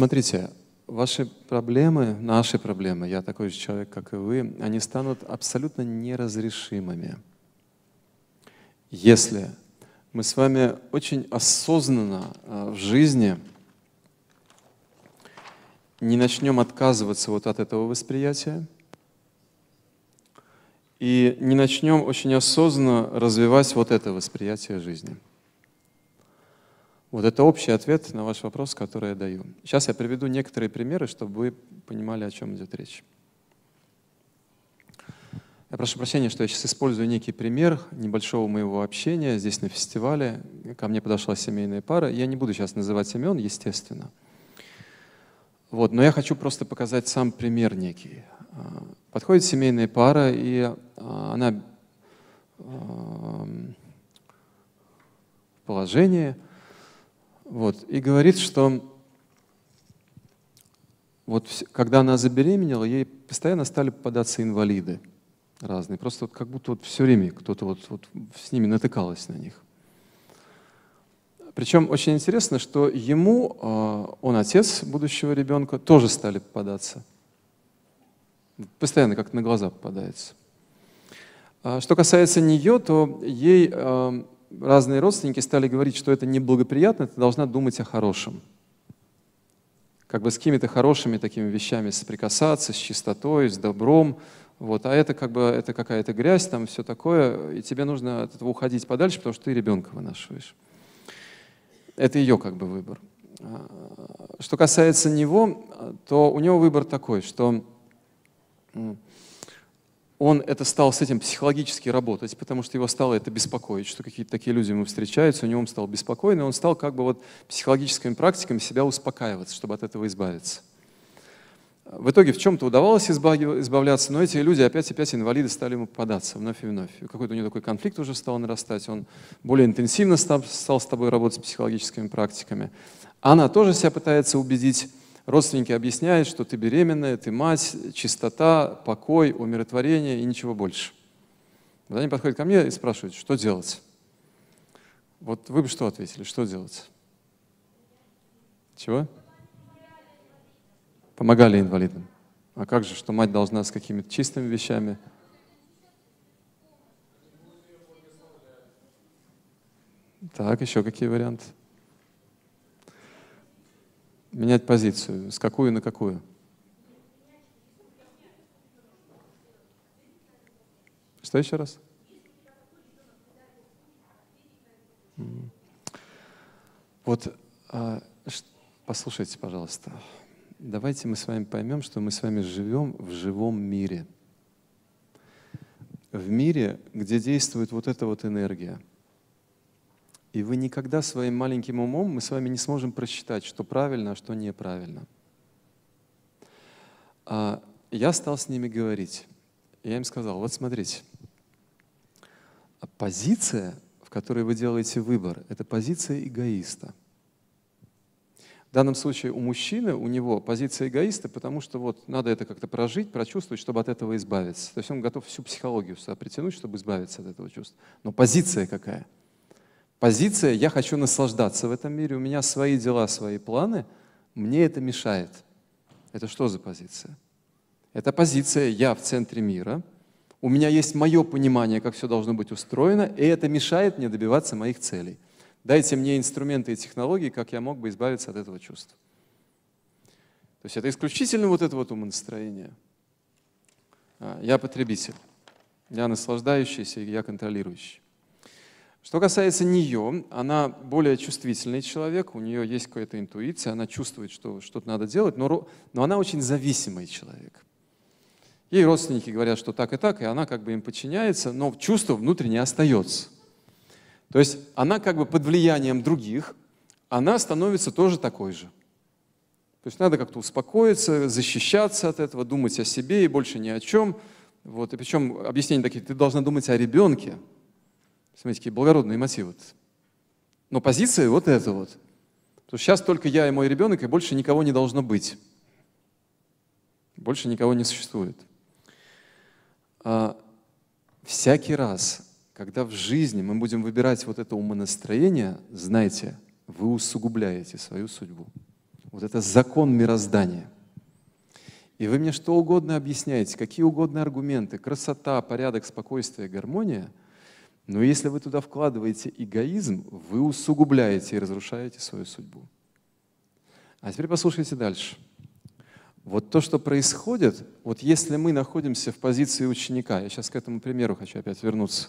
Смотрите, ваши проблемы, наши проблемы, я такой же человек, как и вы, они станут абсолютно неразрешимыми, если мы с вами очень осознанно а, в жизни не начнем отказываться вот от этого восприятия и не начнем очень осознанно развивать вот это восприятие жизни. Вот это общий ответ на ваш вопрос, который я даю. Сейчас я приведу некоторые примеры, чтобы вы понимали, о чем идет речь. Я прошу прощения, что я сейчас использую некий пример небольшого моего общения здесь на фестивале. Ко мне подошла семейная пара. Я не буду сейчас называть имен, естественно. Вот, но я хочу просто показать сам пример некий. А, подходит семейная пара, и а, она а, в положении – вот, и говорит, что вот когда она забеременела, ей постоянно стали попадаться инвалиды разные. Просто вот как будто вот все время кто-то вот, вот с ними натыкалась на них. Причем очень интересно, что ему, а, он отец будущего ребенка, тоже стали попадаться. Постоянно как на глаза попадается. А, что касается нее, то ей разные родственники стали говорить, что это неблагоприятно, ты должна думать о хорошем. Как бы с какими-то хорошими такими вещами соприкасаться, с чистотой, с добром. Вот. А это как бы это какая-то грязь, там все такое, и тебе нужно от этого уходить подальше, потому что ты ребенка вынашиваешь. Это ее как бы выбор. А, что касается него, то у него выбор такой, что он это стал с этим психологически работать, потому что его стало это беспокоить, что какие-то такие люди ему встречаются, у него он стал беспокойный, он стал как бы вот психологическими практиками себя успокаиваться, чтобы от этого избавиться. В итоге в чем-то удавалось избавляться, но эти люди опять-опять инвалиды стали ему попадаться вновь и вновь. Какой-то у него такой конфликт уже стал нарастать, он более интенсивно стал, стал с тобой работать с психологическими практиками. Она тоже себя пытается убедить родственники объясняют, что ты беременная, ты мать, чистота, покой, умиротворение и ничего больше. Вот они подходят ко мне и спрашивают, что делать? Вот вы бы что ответили, что делать? Чего? Помогали инвалидам. А как же, что мать должна с какими-то чистыми вещами? Так, еще какие варианты? менять позицию? С какую на какую? Что еще раз? Вот а, послушайте, пожалуйста. Давайте мы с вами поймем, что мы с вами живем в живом мире. В мире, где действует вот эта вот энергия – и вы никогда своим маленьким умом, мы с вами не сможем просчитать, что правильно, а что неправильно. А, я стал с ними говорить. Я им сказал, вот смотрите, позиция, в которой вы делаете выбор, это позиция эгоиста. В данном случае у мужчины, у него позиция эгоиста, потому что вот надо это как-то прожить, прочувствовать, чтобы от этого избавиться. То есть он готов всю психологию сюда притянуть, чтобы избавиться от этого чувства. Но позиция какая – позиция «я хочу наслаждаться в этом мире, у меня свои дела, свои планы, мне это мешает». Это что за позиция? Это позиция «я в центре мира», у меня есть мое понимание, как все должно быть устроено, и это мешает мне добиваться моих целей. Дайте мне инструменты и технологии, как я мог бы избавиться от этого чувства. То есть это исключительно вот это вот умонастроение. А, я потребитель, я наслаждающийся, я контролирующий. Что касается нее, она более чувствительный человек, у нее есть какая-то интуиция, она чувствует, что что-то надо делать, но, но она очень зависимый человек. Ей родственники говорят, что так и так, и она как бы им подчиняется, но чувство внутреннее остается. То есть она как бы под влиянием других, она становится тоже такой же. То есть надо как-то успокоиться, защищаться от этого, думать о себе и больше ни о чем. Вот. И причем объяснение такие, ты должна думать о ребенке, Смотрите, какие благородные мотивы. Но позиция вот эта вот. То сейчас только я и мой ребенок, и больше никого не должно быть. Больше никого не существует. А, всякий раз, когда в жизни мы будем выбирать вот это умонастроение, знаете, вы усугубляете свою судьбу. Вот это закон мироздания. И вы мне что угодно объясняете, какие угодно аргументы, красота, порядок, спокойствие, гармония – но если вы туда вкладываете эгоизм, вы усугубляете и разрушаете свою судьбу. А теперь послушайте дальше. Вот то, что происходит, вот если мы находимся в позиции ученика, я сейчас к этому примеру хочу опять вернуться,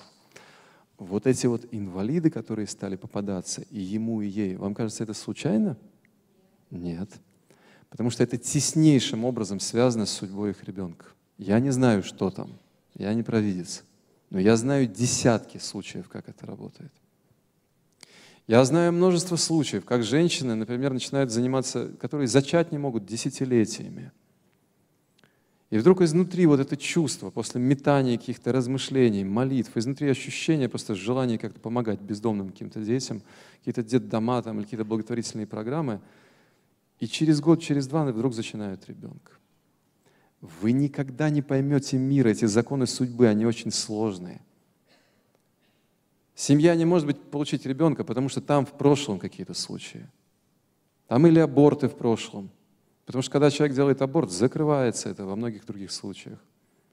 вот эти вот инвалиды, которые стали попадаться, и ему, и ей, вам кажется, это случайно? Нет. Потому что это теснейшим образом связано с судьбой их ребенка. Я не знаю, что там. Я не провидец. Но я знаю десятки случаев, как это работает. Я знаю множество случаев, как женщины, например, начинают заниматься, которые зачать не могут десятилетиями. И вдруг изнутри вот это чувство, после метания каких-то размышлений, молитв, изнутри ощущение, просто желание как-то помогать бездомным каким-то детям, какие-то детдома там, или какие-то благотворительные программы, и через год, через два вдруг зачинают ребенка. Вы никогда не поймете мир. Эти законы судьбы, они очень сложные. Семья не может быть получить ребенка, потому что там в прошлом какие-то случаи. Там или аборты в прошлом. Потому что когда человек делает аборт, закрывается это во многих других случаях.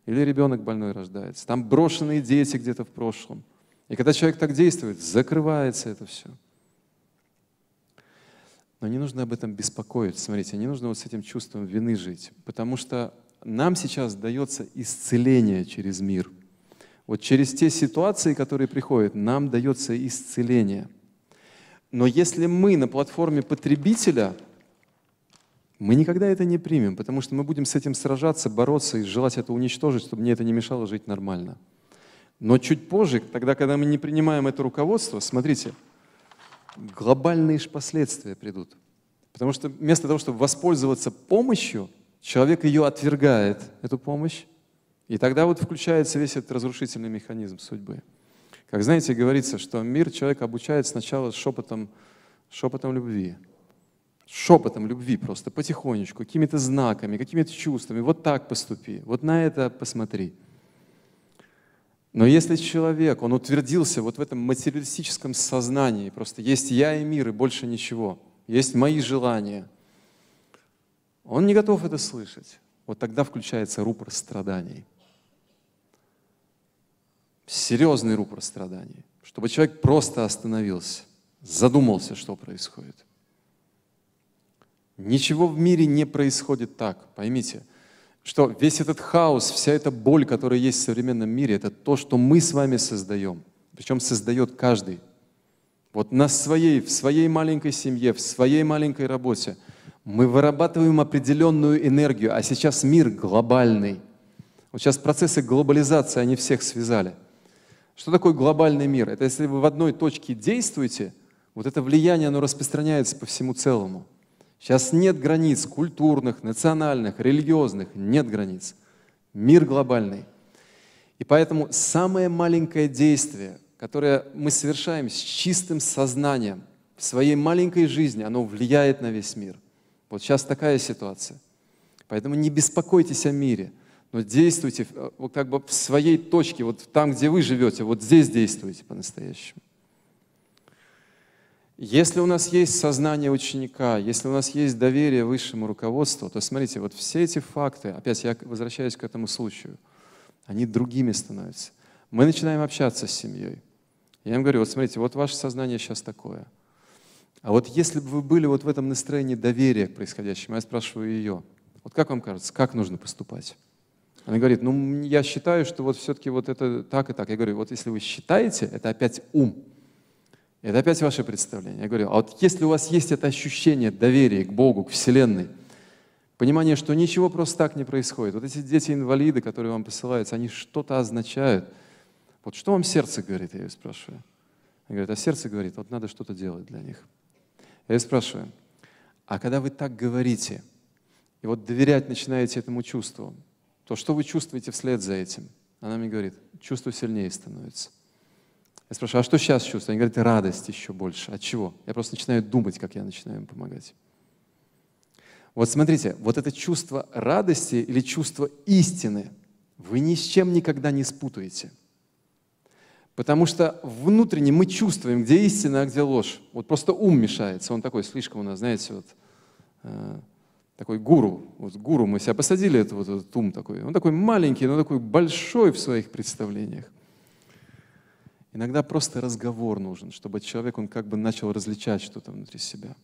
Или ребенок больной рождается. Там брошенные дети где-то в прошлом. И когда человек так действует, закрывается это все. Но не нужно об этом беспокоиться. Смотрите, не нужно вот с этим чувством вины жить. Потому что нам сейчас дается исцеление через мир. Вот через те ситуации, которые приходят, нам дается исцеление. Но если мы на платформе потребителя, мы никогда это не примем, потому что мы будем с этим сражаться, бороться и желать это уничтожить, чтобы мне это не мешало жить нормально. Но чуть позже, тогда, когда мы не принимаем это руководство, смотрите, глобальные же последствия придут. Потому что вместо того, чтобы воспользоваться помощью, человек ее отвергает, эту помощь, и тогда вот включается весь этот разрушительный механизм судьбы. Как знаете, говорится, что мир человек обучает сначала шепотом, шепотом любви. Шепотом любви просто, потихонечку, какими-то знаками, какими-то чувствами. Вот так поступи, вот на это посмотри. Но если человек, он утвердился вот в этом материалистическом сознании, просто есть я и мир, и больше ничего, есть мои желания – он не готов это слышать, вот тогда включается рупор страданий. Серьезный рупор страданий, чтобы человек просто остановился, задумался, что происходит. Ничего в мире не происходит так, поймите – что весь этот хаос, вся эта боль, которая есть в современном мире, это то, что мы с вами создаем. Причем создает каждый. Вот на своей, в своей маленькой семье, в своей маленькой работе – мы вырабатываем определенную энергию, а сейчас мир глобальный. Вот сейчас процессы глобализации, они всех связали. Что такое глобальный мир? Это если вы в одной точке действуете, вот это влияние, оно распространяется по всему целому. Сейчас нет границ культурных, национальных, религиозных, нет границ. Мир глобальный. И поэтому самое маленькое действие, которое мы совершаем с чистым сознанием в своей маленькой жизни, оно влияет на весь мир. Вот сейчас такая ситуация. Поэтому не беспокойтесь о мире, но действуйте э, вот как бы в своей точке, вот там, где вы живете, вот здесь действуйте по-настоящему. Если у нас есть сознание ученика, если у нас есть доверие высшему руководству, то смотрите, вот все эти факты, опять я возвращаюсь к этому случаю, они другими становятся. Мы начинаем общаться с семьей. Я им говорю, вот смотрите, вот ваше сознание сейчас такое. А вот если бы вы были вот в этом настроении доверия к происходящему, я спрашиваю ее, вот как вам кажется, как нужно поступать? Она говорит, ну, я считаю, что вот все-таки вот это так и так. Я говорю, вот если вы считаете, это опять ум. Это опять ваше представление. Я говорю, а вот если у вас есть это ощущение доверия к Богу, к Вселенной, понимание, что ничего просто так не происходит. Вот эти дети-инвалиды, которые вам посылаются, они что-то означают. Вот что вам сердце говорит, я ее спрашиваю. Она говорит, а сердце говорит, вот надо что-то делать для них. Я спрашиваю, а когда вы так говорите, и вот доверять начинаете этому чувству, то что вы чувствуете вслед за этим? Она мне говорит, чувство сильнее становится. Я спрашиваю, а что сейчас чувствую? Они говорят, радость еще больше. От чего? Я просто начинаю думать, как я начинаю им помогать. Вот смотрите, вот это чувство радости или чувство истины вы ни с чем никогда не спутаете – Потому что внутренне мы чувствуем, где истина, а где ложь. Вот просто ум мешается. Он такой слишком у нас, знаете, вот э, такой гуру. Вот гуру мы себя посадили, это вот этот ум такой. Он такой маленький, но такой большой в своих представлениях. Иногда просто разговор нужен, чтобы человек, он как бы начал различать что-то внутри себя.